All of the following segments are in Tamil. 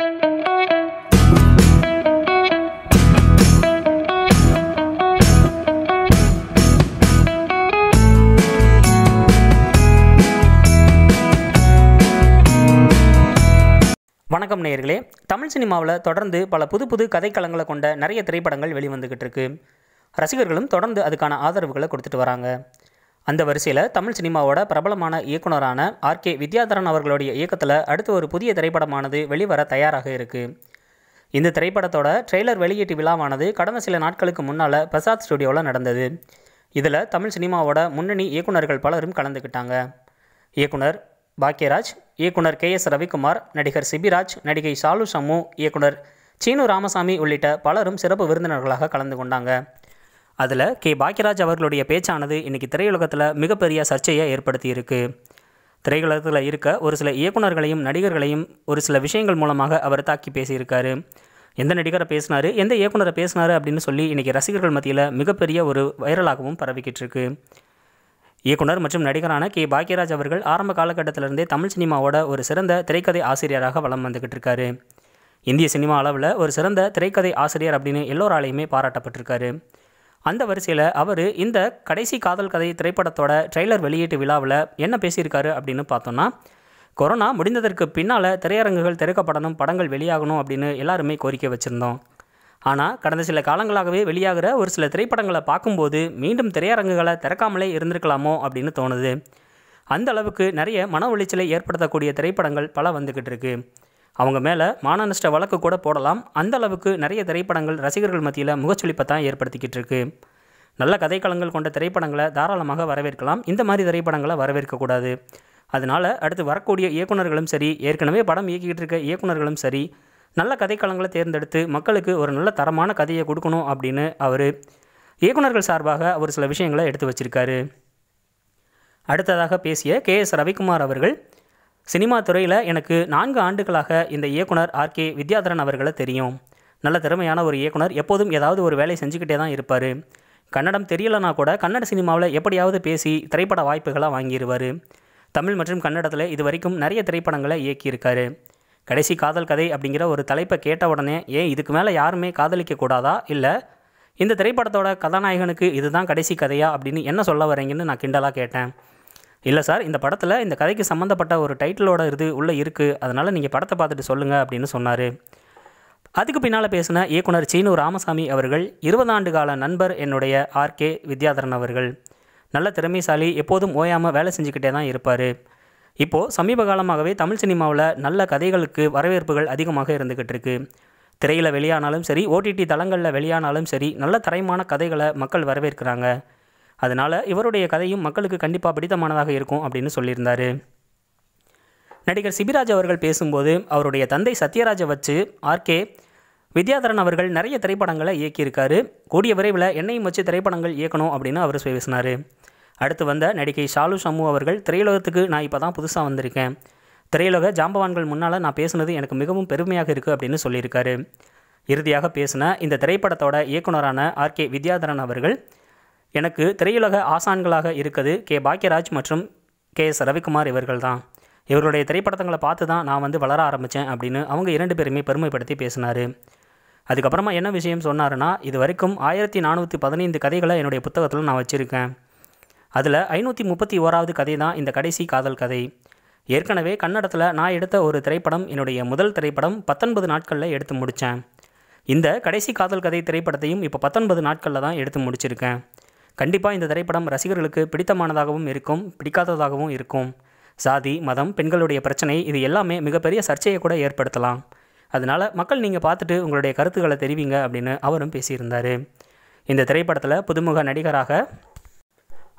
வணக்கம் நேயர்களே தமிழ் சினிமாவில் தொடர்ந்து பல புது புது கதைக்களங்களை கொண்ட நிறைய திரைப்படங்கள் வெளிவந்துகிட்டு இருக்கு ரசிகர்களும் தொடர்ந்து அதுக்கான ஆதரவுகளை கொடுத்துட்டு வராங்க அந்த வரிசையில் தமிழ் சினிமாவோட பிரபலமான இயக்குனரான ஆர் கே வித்யாதரன் அவர்களுடைய இயக்கத்தில் அடுத்து ஒரு புதிய திரைப்படமானது வெளிவர தயாராக இருக்குது இந்த திரைப்படத்தோட ட்ரெய்லர் வெளியீட்டு விழாவானது கடந்த சில நாட்களுக்கு முன்னால் பிரசாத் ஸ்டுடியோவில் நடந்தது இதில் தமிழ் சினிமாவோட முன்னணி இயக்குநர்கள் பலரும் கலந்துக்கிட்டாங்க இயக்குனர் பாக்கியராஜ் இயக்குனர் கே எஸ் ரவிக்குமார் நடிகர் சிபிராஜ் நடிகை ஷாலு சமு இயக்குனர் சீனு ராமசாமி உள்ளிட்ட பலரும் சிறப்பு விருந்தினர்களாக கலந்து கொண்டாங்க அதில் கே பாக்கியராஜ் அவர்களுடைய பேச்சானது இன்றைக்கி திரையுலகத்தில் மிகப்பெரிய சர்ச்சையை ஏற்படுத்தியிருக்கு திரையுலகத்தில் இருக்க ஒரு சில இயக்குநர்களையும் நடிகர்களையும் ஒரு சில விஷயங்கள் மூலமாக அவர் தாக்கி பேசியிருக்காரு எந்த நடிகரை பேசினார் எந்த இயக்குனரை பேசினார் அப்படின்னு சொல்லி இன்றைக்கி ரசிகர்கள் மத்தியில் மிகப்பெரிய ஒரு வைரலாகவும் பரவிக்கிட்டு இருக்கு இயக்குனர் மற்றும் நடிகரான கே பாக்யராஜ் அவர்கள் ஆரம்ப காலகட்டத்திலிருந்தே தமிழ் சினிமாவோட ஒரு சிறந்த திரைக்கதை ஆசிரியராக வளம் வந்துக்கிட்டு இருக்காரு இந்திய சினிமா அளவில் ஒரு சிறந்த திரைக்கதை ஆசிரியர் அப்படின்னு எல்லோராலையுமே பாராட்டப்பட்டிருக்காரு அந்த வரிசையில் அவர் இந்த கடைசி காதல் கதை திரைப்படத்தோட ட்ரெய்லர் வெளியீட்டு விழாவில் என்ன பேசியிருக்காரு அப்படின்னு பார்த்தோன்னா கொரோனா முடிந்ததற்கு பின்னால் திரையரங்குகள் திறக்கப்படணும் படங்கள் வெளியாகணும் அப்படின்னு எல்லாருமே கோரிக்கை வச்சுருந்தோம் ஆனால் கடந்த சில காலங்களாகவே வெளியாகிற ஒரு சில திரைப்படங்களை பார்க்கும்போது மீண்டும் திரையரங்குகளை திறக்காமலே இருந்திருக்கலாமோ அப்படின்னு தோணுது அந்த அளவுக்கு நிறைய மன உளைச்சலை ஏற்படுத்தக்கூடிய திரைப்படங்கள் பல வந்துக்கிட்டு இருக்குது அவங்க மேலே மானநஷ்ட வழக்கு கூட போடலாம் அந்த அளவுக்கு நிறைய திரைப்படங்கள் ரசிகர்கள் மத்தியில் முகச்சொலிப்பை தான் ஏற்படுத்திக்கிட்டு இருக்கு நல்ல கதைக்களங்கள் கொண்ட திரைப்படங்களை தாராளமாக வரவேற்கலாம் இந்த மாதிரி திரைப்படங்களை வரவேற்கக்கூடாது அதனால் அடுத்து வரக்கூடிய இயக்குநர்களும் சரி ஏற்கனவே படம் இயக்கிக்கிட்டு இருக்க இயக்குநர்களும் சரி நல்ல கதைக்களங்களை தேர்ந்தெடுத்து மக்களுக்கு ஒரு நல்ல தரமான கதையை கொடுக்கணும் அப்படின்னு அவர் இயக்குநர்கள் சார்பாக ஒரு சில விஷயங்களை எடுத்து வச்சிருக்காரு அடுத்ததாக பேசிய கே எஸ் ரவிக்குமார் அவர்கள் சினிமா துறையில் எனக்கு நான்கு ஆண்டுகளாக இந்த இயக்குனர் ஆர் கே வித்யாதரன் அவர்களை தெரியும் நல்ல திறமையான ஒரு இயக்குனர் எப்போதும் ஏதாவது ஒரு வேலை செஞ்சுக்கிட்டே தான் இருப்பார் கன்னடம் தெரியலனா கூட கன்னட சினிமாவில் எப்படியாவது பேசி திரைப்பட வாய்ப்புகளாக வாங்கிடுவார் தமிழ் மற்றும் கன்னடத்தில் இது வரைக்கும் நிறைய திரைப்படங்களை இயக்கியிருக்காரு கடைசி காதல் கதை அப்படிங்கிற ஒரு தலைப்பை கேட்ட உடனே ஏன் இதுக்கு மேலே யாருமே காதலிக்க கூடாதா இல்லை இந்த திரைப்படத்தோட கதாநாயகனுக்கு இதுதான் கடைசி கதையா அப்படின்னு என்ன சொல்ல வரீங்கன்னு நான் கிண்டலாக கேட்டேன் இல்லை சார் இந்த படத்தில் இந்த கதைக்கு சம்மந்தப்பட்ட ஒரு டைட்டிலோட இது உள்ளே இருக்குது அதனால் நீங்கள் படத்தை பார்த்துட்டு சொல்லுங்கள் அப்படின்னு சொன்னார் அதுக்கு பின்னால் பேசின இயக்குனர் சீனு ராமசாமி அவர்கள் இருபது ஆண்டு கால நண்பர் என்னுடைய ஆர்கே வித்யாதரன் அவர்கள் நல்ல திறமைசாலி எப்போதும் ஓயாமல் வேலை செஞ்சுக்கிட்டே தான் இருப்பார் இப்போது சமீப காலமாகவே தமிழ் சினிமாவில் நல்ல கதைகளுக்கு வரவேற்புகள் அதிகமாக இருந்துக்கிட்டு இருக்குது திரையில் வெளியானாலும் சரி ஓடிடி தளங்களில் வெளியானாலும் சரி நல்ல தரமான கதைகளை மக்கள் வரவேற்கிறாங்க அதனால் இவருடைய கதையும் மக்களுக்கு கண்டிப்பாக பிடித்தமானதாக இருக்கும் அப்படின்னு சொல்லியிருந்தார் நடிகர் சிபிராஜ் அவர்கள் பேசும்போது அவருடைய தந்தை சத்யராஜை வச்சு ஆர்கே வித்யாதரன் அவர்கள் நிறைய திரைப்படங்களை இயக்கியிருக்காரு கூடிய விரைவில் என்னையும் வச்சு திரைப்படங்கள் இயக்கணும் அப்படின்னு அவர் பேசினார் அடுத்து வந்த நடிகை ஷாலு ஷம்மு அவர்கள் திரையுலகத்துக்கு நான் இப்போ தான் புதுசாக வந்திருக்கேன் திரையுலக ஜாம்பவான்கள் முன்னால் நான் பேசுனது எனக்கு மிகவும் பெருமையாக இருக்குது அப்படின்னு சொல்லியிருக்காரு இறுதியாக பேசின இந்த திரைப்படத்தோட இயக்குனரான ஆர்கே வித்யாதரன் அவர்கள் எனக்கு திரையுலக ஆசான்களாக இருக்குது கே பாக்யராஜ் மற்றும் கே எஸ் ரவிக்குமார் இவர்கள் தான் இவருடைய திரைப்படத்தங்களை பார்த்து தான் நான் வந்து வளர ஆரம்பித்தேன் அப்படின்னு அவங்க இரண்டு பேருமே பெருமைப்படுத்தி பேசினார் அதுக்கப்புறமா என்ன விஷயம் சொன்னாருன்னா இது வரைக்கும் ஆயிரத்தி நானூற்றி பதினைந்து கதைகளை என்னுடைய புத்தகத்தில் நான் வச்சுருக்கேன் அதில் ஐநூற்றி முப்பத்தி ஓராவது கதை தான் இந்த கடைசி காதல் கதை ஏற்கனவே கன்னடத்தில் நான் எடுத்த ஒரு திரைப்படம் என்னுடைய முதல் திரைப்படம் பத்தொன்பது நாட்களில் எடுத்து முடித்தேன் இந்த கடைசி காதல் கதை திரைப்படத்தையும் இப்போ பத்தொன்பது நாட்களில் தான் எடுத்து முடிச்சிருக்கேன் கண்டிப்பாக இந்த திரைப்படம் ரசிகர்களுக்கு பிடித்தமானதாகவும் இருக்கும் பிடிக்காததாகவும் இருக்கும் சாதி மதம் பெண்களுடைய பிரச்சனை இது எல்லாமே மிகப்பெரிய சர்ச்சையை கூட ஏற்படுத்தலாம் அதனால் மக்கள் நீங்கள் பார்த்துட்டு உங்களுடைய கருத்துக்களை தெரிவிங்க அப்படின்னு அவரும் பேசியிருந்தார் இந்த திரைப்படத்தில் புதுமுக நடிகராக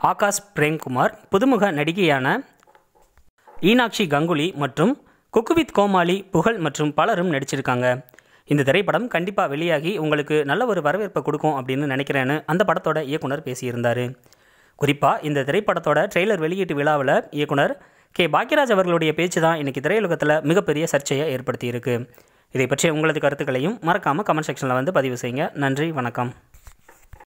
ஆகாஷ் பிரேம்குமார் புதுமுக நடிகையான ஈனாட்சி கங்குலி மற்றும் குக்குவித் கோமாளி புகழ் மற்றும் பலரும் நடிச்சிருக்காங்க இந்த திரைப்படம் கண்டிப்பாக வெளியாகி உங்களுக்கு நல்ல ஒரு வரவேற்பை கொடுக்கும் அப்படின்னு நினைக்கிறேன்னு அந்த படத்தோட இயக்குனர் பேசியிருந்தார் குறிப்பாக இந்த திரைப்படத்தோட ட்ரெய்லர் வெளியீட்டு விழாவில் இயக்குனர் கே பாக்யராஜ் அவர்களுடைய பேச்சு தான் இன்றைக்கி திரையுலகத்தில் மிகப்பெரிய சர்ச்சையை ஏற்படுத்தியிருக்கு இதை பற்றி உங்களது கருத்துக்களையும் மறக்காமல் கமெண்ட் செக்ஷனில் வந்து பதிவு செய்யுங்க நன்றி வணக்கம்